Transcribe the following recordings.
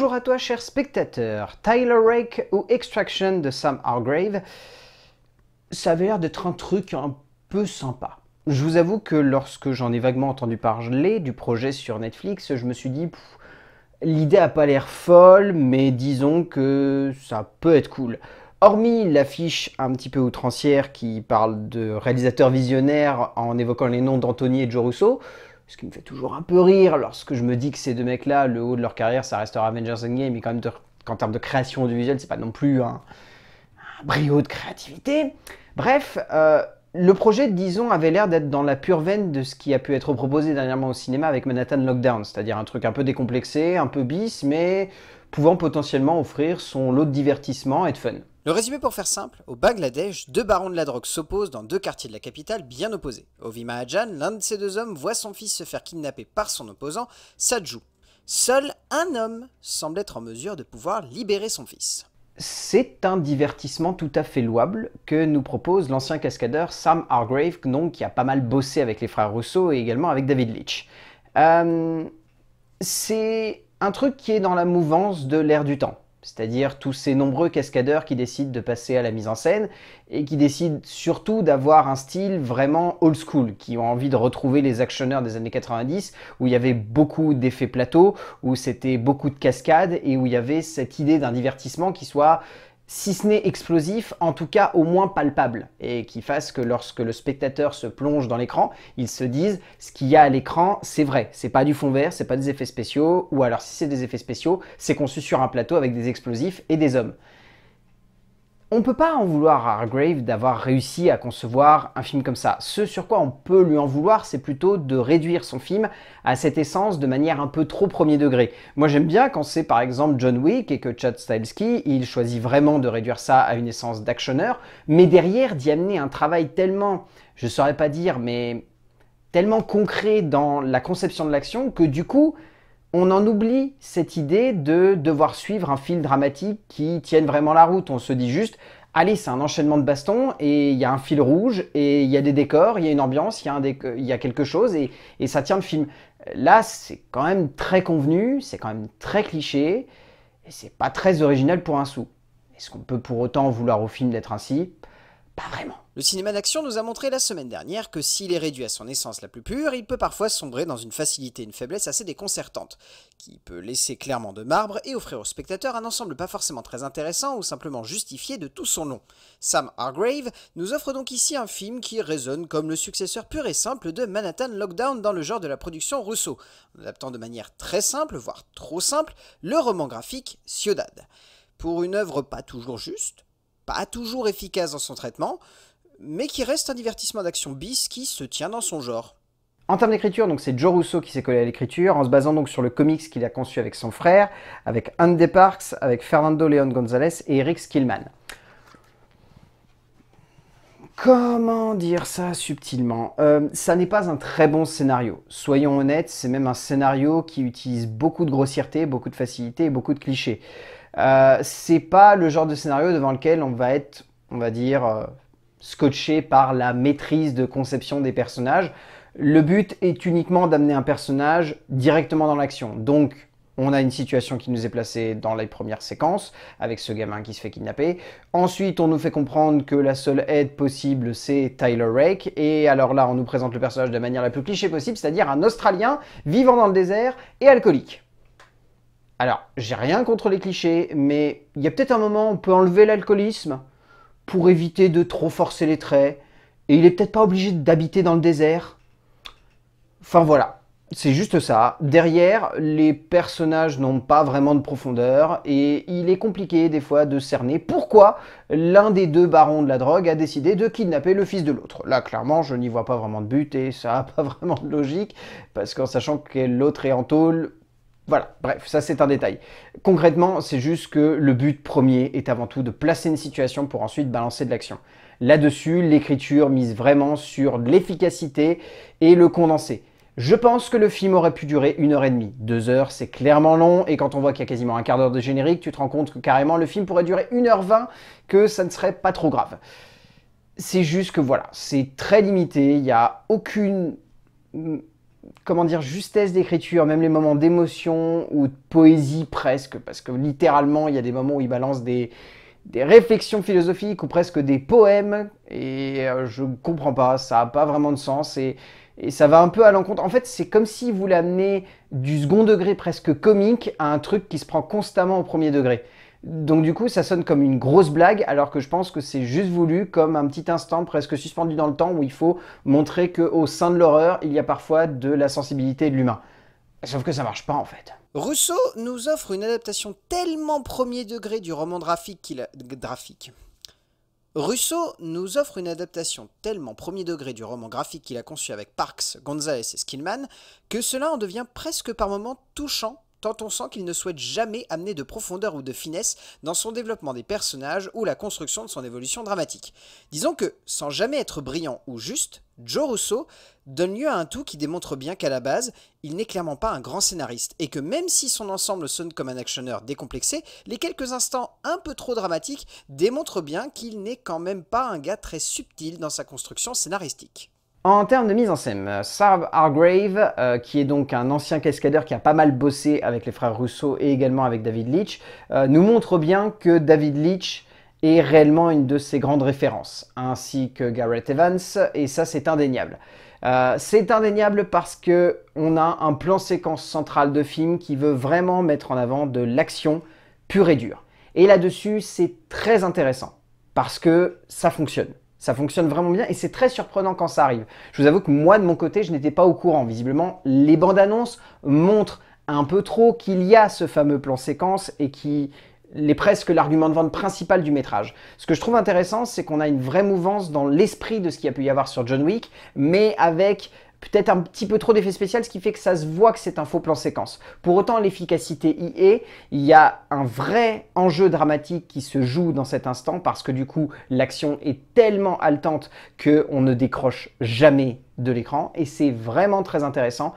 Bonjour à toi, cher spectateur. Tyler Rake ou Extraction de Sam Hargrave, ça avait l'air d'être un truc un peu sympa. Je vous avoue que lorsque j'en ai vaguement entendu parler du projet sur Netflix, je me suis dit, l'idée a pas l'air folle, mais disons que ça peut être cool. Hormis l'affiche un petit peu outrancière qui parle de réalisateur visionnaire en évoquant les noms d'Anthony et de Joe Russo, ce qui me fait toujours un peu rire lorsque je me dis que ces deux mecs-là, le haut de leur carrière, ça restera Avengers Endgame, mais quand même, termes de création audiovisuelle, c'est pas non plus un, brio de créativité. Bref, euh, le projet, disons, avait l'air d'être dans la pure veine de ce qui a pu être proposé dernièrement au cinéma avec Manhattan Lockdown, c'est-à-dire un truc un peu décomplexé, un peu bis, mais pouvant potentiellement offrir son lot de divertissement et de fun. Le résumé pour faire simple, au Bangladesh, deux barons de la drogue s'opposent dans deux quartiers de la capitale bien opposés. Au Mahajan, l'un de ces deux hommes voit son fils se faire kidnapper par son opposant, Saju. Seul un homme semble être en mesure de pouvoir libérer son fils. C'est un divertissement tout à fait louable que nous propose l'ancien cascadeur Sam Hargrave, qui a pas mal bossé avec les frères Rousseau et également avec David Leitch. Euh, c'est un truc qui est dans la mouvance de l'ère du temps c'est-à-dire tous ces nombreux cascadeurs qui décident de passer à la mise en scène et qui décident surtout d'avoir un style vraiment old school, qui ont envie de retrouver les actionneurs des années 90 où il y avait beaucoup d'effets plateaux, où c'était beaucoup de cascades et où il y avait cette idée d'un divertissement qui soit si ce n'est explosif, en tout cas au moins palpable, et qui fasse que lorsque le spectateur se plonge dans l'écran, il se dise ce qu'il y a à l'écran, c'est vrai, c'est pas du fond vert, c'est pas des effets spéciaux, ou alors si c'est des effets spéciaux, c'est conçu sur un plateau avec des explosifs et des hommes. On ne peut pas en vouloir à Hargrave d'avoir réussi à concevoir un film comme ça. Ce sur quoi on peut lui en vouloir, c'est plutôt de réduire son film à cette essence de manière un peu trop premier degré. Moi j'aime bien quand c'est par exemple John Wick et que Chad Stileski, il choisit vraiment de réduire ça à une essence d'actionneur, mais derrière d'y amener un travail tellement, je saurais pas dire, mais tellement concret dans la conception de l'action que du coup, on en oublie cette idée de devoir suivre un fil dramatique qui tienne vraiment la route. On se dit juste, allez, c'est un enchaînement de bastons et il y a un fil rouge et il y a des décors, il y a une ambiance, il y, a quelque chose et, et, ça tient le film. Là, c'est quand même très convenu, c'est quand même très cliché et c'est pas très original pour un sou. Est-ce qu'on peut pour autant vouloir au film d'être ainsi Pas vraiment. Le cinéma d'action nous a montré la semaine dernière que s'il est réduit à son essence la plus pure, il peut parfois sombrer dans une facilité et une faiblesse assez déconcertante, qui peut laisser clairement de marbre et offrir au spectateur un ensemble pas forcément très intéressant ou simplement justifié de tout son nom. Sam Hargrave nous offre donc ici un film qui résonne comme le successeur pur et simple de Manhattan Lockdown dans le genre de la production Russo, en adaptant de manière très simple, voire trop simple, le roman graphique Ciudad. Pour une œuvre pas toujours juste, pas toujours efficace dans son traitement, mais qui reste un divertissement d'action bis qui se tient dans son genre. En termes d'écriture, donc c'est Joe Russo qui s'est collé à l'écriture, en se basant donc sur le comics qu'il a conçu avec son frère, avec Andy Parks, avec Fernando León Gonzalez et Eric Skillman. Comment dire ça subtilement euh, Ça n'est pas un très bon scénario. Soyons honnêtes, c'est même un scénario qui utilise beaucoup de grossièreté, beaucoup de facilité et beaucoup de clichés. Euh, c'est pas le genre de scénario devant lequel on va être, on va dire, euh, scotché par la maîtrise de conception des personnages. Le but est uniquement d'amener un personnage directement dans l'action. Donc, on a une situation qui nous est placée dans les premières séquences, avec ce gamin qui se fait kidnapper. Ensuite, on nous fait comprendre que la seule aide possible, c'est Tyler Rake. Et alors là, on nous présente le personnage de manière la plus cliché possible, c'est-à-dire un Australien vivant dans le désert et alcoolique. Alors, j'ai rien contre les clichés, mais il y a peut-être un moment où on peut enlever l'alcoolisme pour éviter de trop forcer les traits. Et il est peut-être pas obligé d'habiter dans le désert. Enfin voilà, c'est juste ça. Derrière, les personnages n'ont pas vraiment de profondeur et il est compliqué des fois de cerner pourquoi l'un des deux barons de la drogue a décidé de kidnapper le fils de l'autre. Là, clairement, je n'y vois pas vraiment de but et ça n'a pas vraiment de logique parce qu'en sachant que l'autre est en tôle, voilà, bref, ça c'est un détail. Concrètement, c'est juste que le but premier est avant tout de placer une situation pour ensuite balancer de l'action. Là-dessus, l'écriture mise vraiment sur l'efficacité et le condensé. Je pense que le film aurait pu durer une heure et demie. Deux heures, c'est clairement long, et quand on voit qu'il y a quasiment un quart d'heure de générique, tu te rends compte que carrément le film pourrait durer une heure vingt, que ça ne serait pas trop grave. C'est juste que voilà, c'est très limité, il n'y a aucune comment dire, justesse d'écriture, même les moments d'émotion ou de poésie presque, parce que littéralement, il y a des moments où il balance des, réflexions philosophiques ou presque des poèmes, et je euh, je comprends pas, ça n'a pas vraiment de sens, et, ça va un peu à l'encontre. En fait, c'est comme si vous l'amenez du second degré presque comique à un truc qui se prend constamment au premier degré. Donc du coup, ça sonne comme une grosse blague, alors que je pense que c'est juste voulu comme un petit instant presque suspendu dans le temps où il faut montrer qu'au sein de l'horreur, il y a parfois de la sensibilité de l'humain. Sauf que ça marche pas en fait. Rousseau nous offre une adaptation tellement premier degré du roman graphique qu'il a... nous offre une adaptation tellement premier degré du roman graphique qu'il a conçu avec Parks, Gonzalez et Skillman que cela en devient presque par moments touchant tant on sent qu'il ne souhaite jamais amener de profondeur ou de finesse dans son développement des personnages ou la construction de son évolution dramatique. Disons que, sans jamais être brillant ou juste, Joe Russo donne lieu à un tout qui démontre bien qu'à la base, il n'est clairement pas un grand scénariste, et que même si son ensemble sonne comme un actionneur décomplexé, les quelques instants un peu trop dramatiques démontrent bien qu'il n'est quand même pas un gars très subtil dans sa construction scénaristique. En termes de mise en scène, euh, Sarv Hargrave, euh, qui est donc un ancien cascadeur qui a pas mal bossé avec les frères Rousseau et également avec David Leitch, euh, nous montre bien que David Leitch est réellement une de ses grandes références, ainsi que Garrett Evans, et ça c'est indéniable. c'est indéniable parce que on a un plan séquence central de film qui veut vraiment mettre en avant de l'action pure et dure. Et là-dessus, c'est très intéressant parce que ça fonctionne. Ça fonctionne vraiment bien et c'est très surprenant quand ça arrive. Je vous avoue que moi, de mon côté, je n'étais pas au courant. Visiblement, les bandes annonces montrent un peu trop qu'il y a ce fameux plan séquence et qui est presque l'argument de vente principal du métrage. Ce que je trouve intéressant, c'est qu'on a une vraie mouvance dans l'esprit de ce qu'il y a pu y avoir sur John Wick, mais avec peut-être un petit peu trop d'effets spéciaux, ce qui fait que ça se voit que c'est un faux plan séquence. Pour autant, l'efficacité y est, il y a un vrai enjeu dramatique qui se joue dans cet instant, parce que du coup, l'action est tellement haletante qu'on ne décroche jamais de l'écran, et c'est vraiment très intéressant.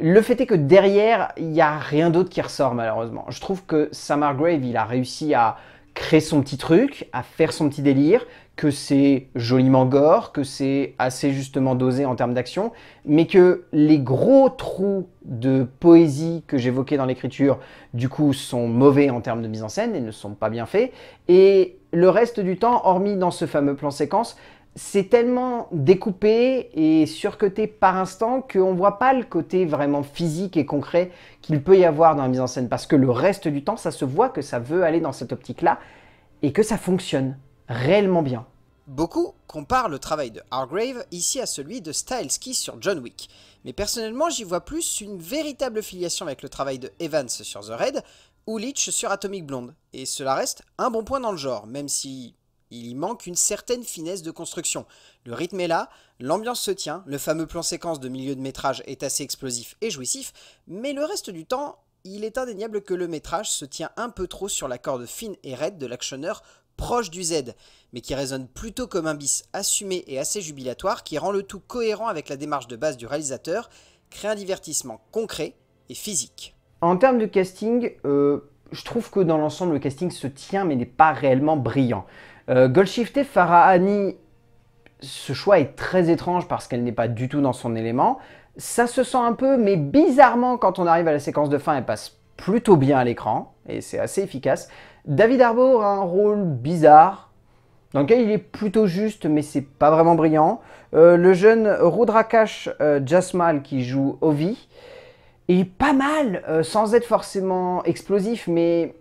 Le fait est que derrière, il n'y a rien d'autre qui ressort malheureusement. Je trouve que Sam Hargrave, il a réussi à créer son petit truc, à faire son petit délire, que c'est joliment gore, que c'est assez justement dosé en termes d'action, mais que les gros trous de poésie que j'évoquais dans l'écriture, du coup, sont mauvais en termes de mise en scène et ne sont pas bien faits. Et le reste du temps, hormis dans ce fameux plan séquence, c'est tellement découpé et surcoté par instant qu'on ne voit pas le côté vraiment physique et concret qu'il peut y avoir dans la mise en scène. Parce que le reste du temps, ça se voit que ça veut aller dans cette optique-là et que ça fonctionne réellement bien. Beaucoup comparent le travail de Hargrave ici à celui de Stileski sur John Wick, mais personnellement j'y vois plus une véritable filiation avec le travail de Evans sur The Red ou Leach sur Atomic Blonde, et cela reste un bon point dans le genre, même si il y manque une certaine finesse de construction. Le rythme est là, l'ambiance se tient, le fameux plan séquence de milieu de métrage est assez explosif et jouissif, mais le reste du temps, il est indéniable que le métrage se tient un peu trop sur la corde fine et raide de l'actionneur proche du Z, mais qui résonne plutôt comme un bis assumé et assez jubilatoire qui rend le tout cohérent avec la démarche de base du réalisateur, crée un divertissement concret et physique. En termes de casting, euh, je trouve que dans l'ensemble, le casting se tient mais n'est pas réellement brillant. Euh, Goldshifté, Farahani, ce choix est très étrange parce qu'elle n'est pas du tout dans son élément. Ça se sent un peu, mais bizarrement, quand on arrive à la séquence de fin, elle passe plutôt bien à l'écran, et c'est assez efficace. David Harbour a un rôle bizarre, dans lequel il est plutôt juste, mais c'est pas vraiment brillant. Euh, le jeune Rudrakash euh, Jasmal qui joue Ovi est pas mal, euh, sans être forcément explosif, mais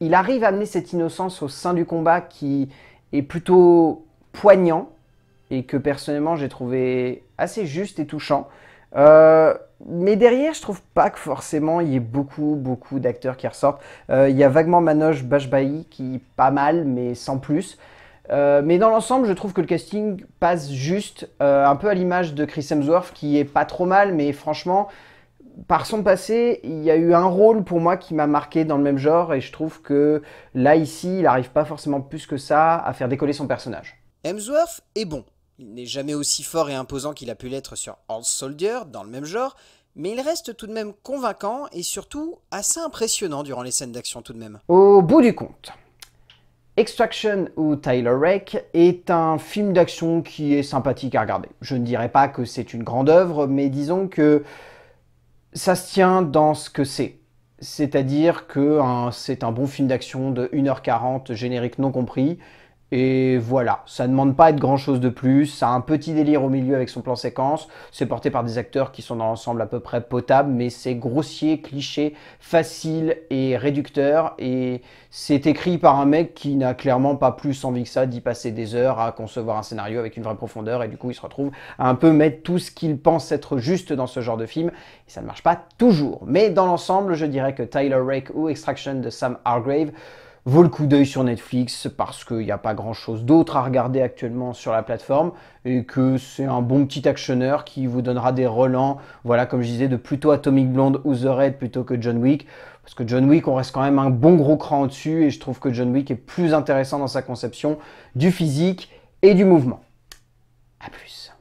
il arrive à amener cette innocence au sein du combat qui est plutôt poignant et que personnellement j'ai trouvé assez juste et touchant mais derrière, je trouve pas que forcément il y ait beaucoup, beaucoup d'acteurs qui ressortent. Euh, il y a vaguement Manoj bashbai qui est pas mal, mais sans plus. Euh, mais dans l'ensemble, je trouve que le casting passe juste, euh, un peu à l'image de Chris Hemsworth, qui est pas trop mal, mais franchement, par son passé, il y a eu un rôle pour moi qui m'a marqué dans le même genre, et je trouve que là, ici, il n'arrive pas forcément plus que ça à faire décoller son personnage. Hemsworth est bon, il n'est jamais aussi fort et imposant qu'il a pu l'être sur All Soldier, dans le même genre, mais il reste tout de même convaincant et surtout assez impressionnant durant les scènes d'action tout de même. Au bout du compte, Extraction ou Tyler Rake est un film d'action qui est sympathique à regarder. Je ne dirais pas que c'est une grande œuvre, mais disons que ça se tient dans ce que c'est. C'est-à-dire que hein, c'est un bon film d'action de 1h40 générique non compris, et voilà, ça ne demande pas être grand chose de plus, ça a un petit délire au milieu avec son plan séquence, c'est porté par des acteurs qui sont dans l'ensemble à peu près potables, mais c'est grossier, cliché, facile et réducteur, et c'est écrit par un mec qui n'a clairement pas plus envie que ça d'y passer des heures à concevoir un scénario avec une vraie profondeur, et du coup il se retrouve à un peu mettre tout ce qu'il pense être juste dans ce genre de film, et ça ne marche pas toujours. Mais dans l'ensemble, je dirais que Tyler Rake ou Extraction de Sam Hargrave vaut le coup d'œil sur Netflix parce qu'il n'y a pas grand chose d'autre à regarder actuellement sur la plateforme et que c'est un bon petit actionneur qui vous donnera des relents, voilà, comme je disais, de plutôt Atomic Blonde ou The Red plutôt que John Wick. Parce que John Wick, on reste quand même un bon gros cran au-dessus et je trouve que John Wick est plus intéressant dans sa conception du physique et du mouvement. A plus.